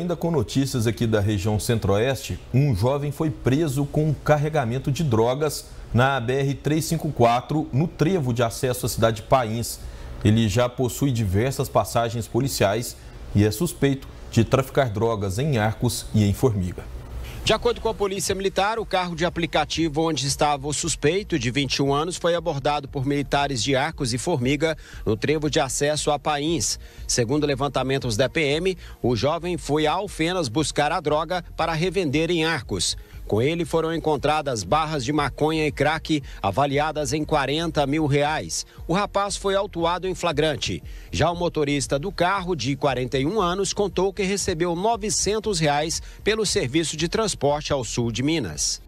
Ainda com notícias aqui da região centro-oeste, um jovem foi preso com um carregamento de drogas na BR-354, no trevo de acesso à cidade de Pains. Ele já possui diversas passagens policiais e é suspeito de traficar drogas em Arcos e em Formiga. De acordo com a Polícia Militar, o carro de aplicativo onde estava o suspeito, de 21 anos, foi abordado por militares de Arcos e Formiga no trevo de acesso a Pains. Segundo levantamentos da PM, o jovem foi a Alfenas buscar a droga para revender em Arcos. Com ele foram encontradas barras de maconha e crack avaliadas em 40 mil reais. O rapaz foi autuado em flagrante. Já o motorista do carro, de 41 anos, contou que recebeu 900 reais pelo serviço de transporte ao sul de Minas.